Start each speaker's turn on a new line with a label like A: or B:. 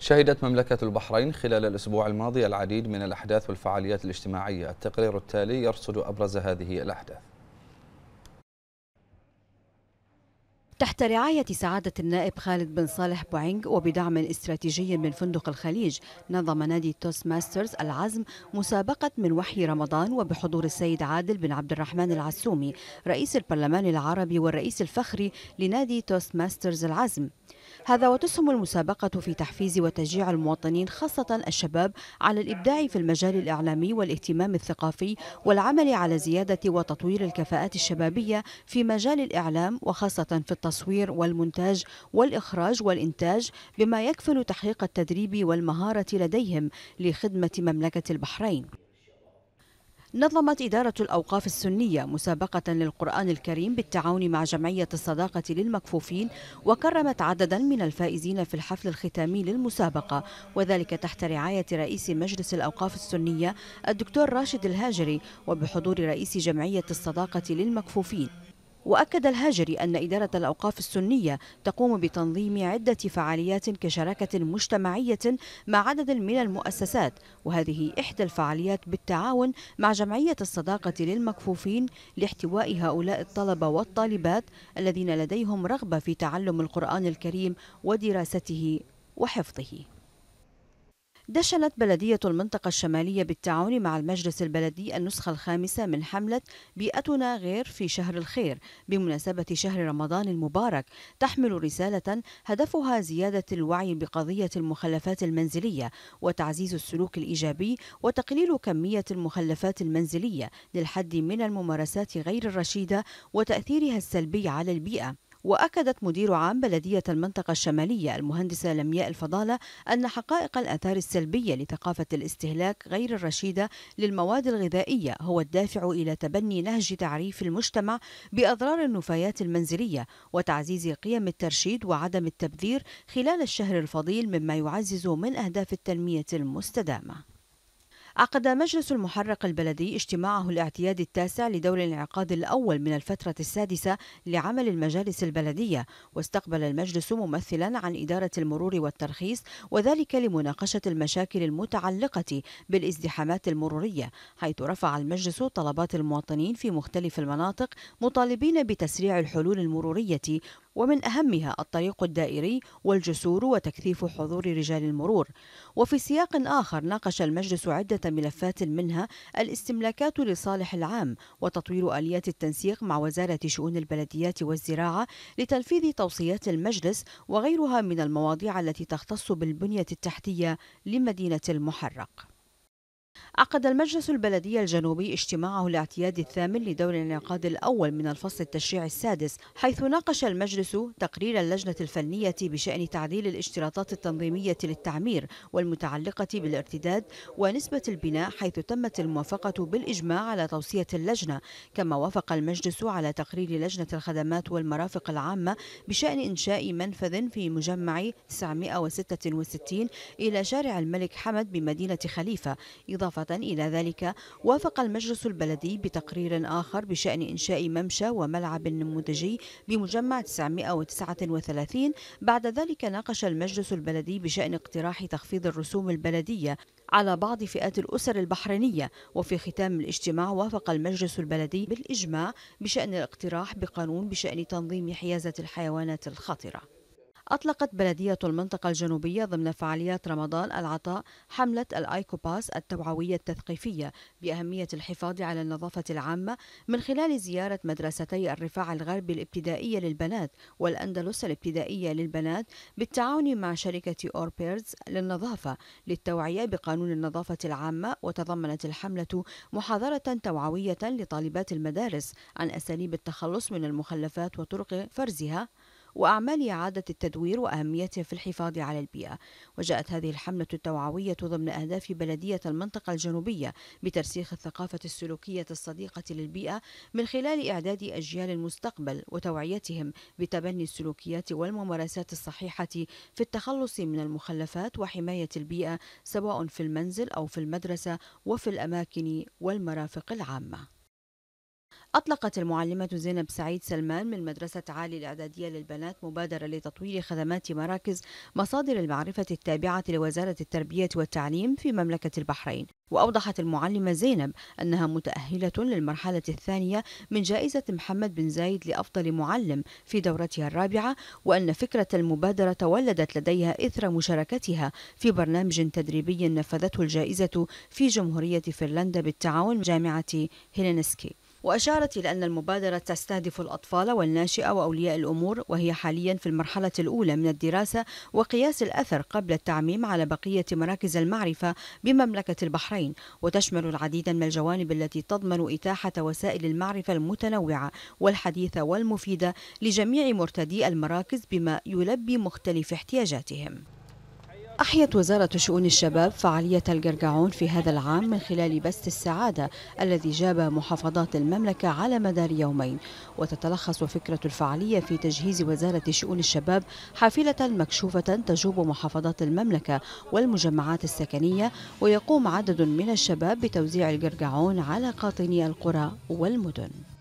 A: شهدت مملكة البحرين خلال الأسبوع الماضي العديد من الأحداث والفعاليات الاجتماعية التقرير التالي يرصد أبرز هذه الأحداث تحت رعاية سعادة النائب خالد بن صالح بوعينغ وبدعم استراتيجي من فندق الخليج نظم نادي توست ماسترز العزم مسابقة من وحي رمضان وبحضور السيد عادل بن عبد الرحمن العسومي رئيس البرلمان العربي والرئيس الفخري لنادي توست ماسترز العزم هذا وتسهم المسابقة في تحفيز وتشجيع المواطنين خاصة الشباب على الإبداع في المجال الإعلامي والاهتمام الثقافي والعمل على زيادة وتطوير الكفاءات الشبابية في مجال الإعلام وخاصة في التصوير والمونتاج والإخراج والإنتاج بما يكفل تحقيق التدريب والمهارة لديهم لخدمة مملكة البحرين نظمت إدارة الأوقاف السنية مسابقة للقرآن الكريم بالتعاون مع جمعية الصداقة للمكفوفين وكرمت عددا من الفائزين في الحفل الختامي للمسابقة وذلك تحت رعاية رئيس مجلس الأوقاف السنية الدكتور راشد الهاجري وبحضور رئيس جمعية الصداقة للمكفوفين وأكد الهاجري أن إدارة الأوقاف السنية تقوم بتنظيم عدة فعاليات كشراكة مجتمعية مع عدد من المؤسسات وهذه إحدى الفعاليات بالتعاون مع جمعية الصداقة للمكفوفين لاحتواء هؤلاء الطلبة والطالبات الذين لديهم رغبة في تعلم القرآن الكريم ودراسته وحفظه دشنت بلدية المنطقة الشمالية بالتعاون مع المجلس البلدي النسخة الخامسة من حملة بيئتنا غير في شهر الخير بمناسبة شهر رمضان المبارك تحمل رسالة هدفها زيادة الوعي بقضية المخلفات المنزلية وتعزيز السلوك الإيجابي وتقليل كمية المخلفات المنزلية للحد من الممارسات غير الرشيدة وتأثيرها السلبي على البيئة وأكدت مدير عام بلدية المنطقة الشمالية المهندسة لمياء الفضالة أن حقائق الآثار السلبية لثقافة الاستهلاك غير الرشيدة للمواد الغذائية هو الدافع إلى تبني نهج تعريف المجتمع بأضرار النفايات المنزلية وتعزيز قيم الترشيد وعدم التبذير خلال الشهر الفضيل مما يعزز من أهداف التنمية المستدامة عقد مجلس المحرق البلدي اجتماعه الاعتيادي التاسع لدور الانعقاد الأول من الفترة السادسة لعمل المجالس البلدية واستقبل المجلس ممثلا عن إدارة المرور والترخيص وذلك لمناقشة المشاكل المتعلقة بالازدحامات المرورية حيث رفع المجلس طلبات المواطنين في مختلف المناطق مطالبين بتسريع الحلول المرورية ومن أهمها الطريق الدائري والجسور وتكثيف حضور رجال المرور وفي سياق آخر ناقش المجلس عدة ملفات منها الاستملاكات للصالح العام وتطوير آليات التنسيق مع وزارة شؤون البلديات والزراعة لتنفيذ توصيات المجلس وغيرها من المواضيع التي تختص بالبنية التحتية لمدينة المحرق عقد المجلس البلدي الجنوبي اجتماعه الاعتياد الثامن لدور الانعقاد الأول من الفصل التشريعي السادس حيث ناقش المجلس تقرير اللجنة الفنية بشأن تعديل الاشتراطات التنظيمية للتعمير والمتعلقة بالارتداد ونسبة البناء حيث تمت الموافقة بالإجماع على توصية اللجنة كما وافق المجلس على تقرير لجنة الخدمات والمرافق العامة بشأن إنشاء منفذ في مجمع 966 إلى شارع الملك حمد بمدينة خليفة إضافة إضافة إلى ذلك وافق المجلس البلدي بتقرير آخر بشأن إنشاء ممشى وملعب نموذجي بمجمع 939 بعد ذلك ناقش المجلس البلدي بشأن اقتراح تخفيض الرسوم البلدية على بعض فئات الأسر البحرينية وفي ختام الاجتماع وافق المجلس البلدي بالإجماع بشأن الاقتراح بقانون بشأن تنظيم حيازة الحيوانات الخطرة أطلقت بلدية المنطقة الجنوبية ضمن فعاليات رمضان العطاء حملة الآيكوباس التوعوية التثقيفية بأهمية الحفاظ على النظافة العامة من خلال زيارة مدرستي الرفاع الغربي الابتدائية للبنات والأندلس الابتدائية للبنات بالتعاون مع شركة أوربيرز للنظافة للتوعية بقانون النظافة العامة وتضمنت الحملة محاضرة توعوية لطالبات المدارس عن أساليب التخلص من المخلفات وطرق فرزها وأعمال إعادة التدوير وأهميته في الحفاظ على البيئة وجاءت هذه الحملة التوعوية ضمن أهداف بلدية المنطقة الجنوبية بترسيخ الثقافة السلوكية الصديقة للبيئة من خلال إعداد أجيال المستقبل وتوعيتهم بتبني السلوكيات والممارسات الصحيحة في التخلص من المخلفات وحماية البيئة سواء في المنزل أو في المدرسة وفي الأماكن والمرافق العامة أطلقت المعلمة زينب سعيد سلمان من مدرسة عالي الإعدادية للبنات مبادرة لتطوير خدمات مراكز مصادر المعرفة التابعة لوزارة التربية والتعليم في مملكة البحرين وأوضحت المعلمة زينب أنها متأهلة للمرحلة الثانية من جائزة محمد بن زايد لأفضل معلم في دورتها الرابعة وأن فكرة المبادرة تولدت لديها إثر مشاركتها في برنامج تدريبي نفذته الجائزة في جمهورية فنلندا بالتعاون مع جامعة هيلينسكي وأشارت إلى أن المبادرة تستهدف الأطفال والناشئة وأولياء الأمور وهي حاليا في المرحلة الأولى من الدراسة وقياس الأثر قبل التعميم على بقية مراكز المعرفة بمملكة البحرين وتشمل العديد من الجوانب التي تضمن إتاحة وسائل المعرفة المتنوعة والحديثة والمفيدة لجميع مرتدي المراكز بما يلبي مختلف احتياجاتهم أحيت وزارة شؤون الشباب فعالية الجرجعون في هذا العام من خلال بث السعادة الذي جاب محافظات المملكة على مدار يومين وتتلخص فكرة الفعالية في تجهيز وزارة شؤون الشباب حافلة مكشوفة تجوب محافظات المملكة والمجمعات السكنية ويقوم عدد من الشباب بتوزيع الجرجعون على قاطني القرى والمدن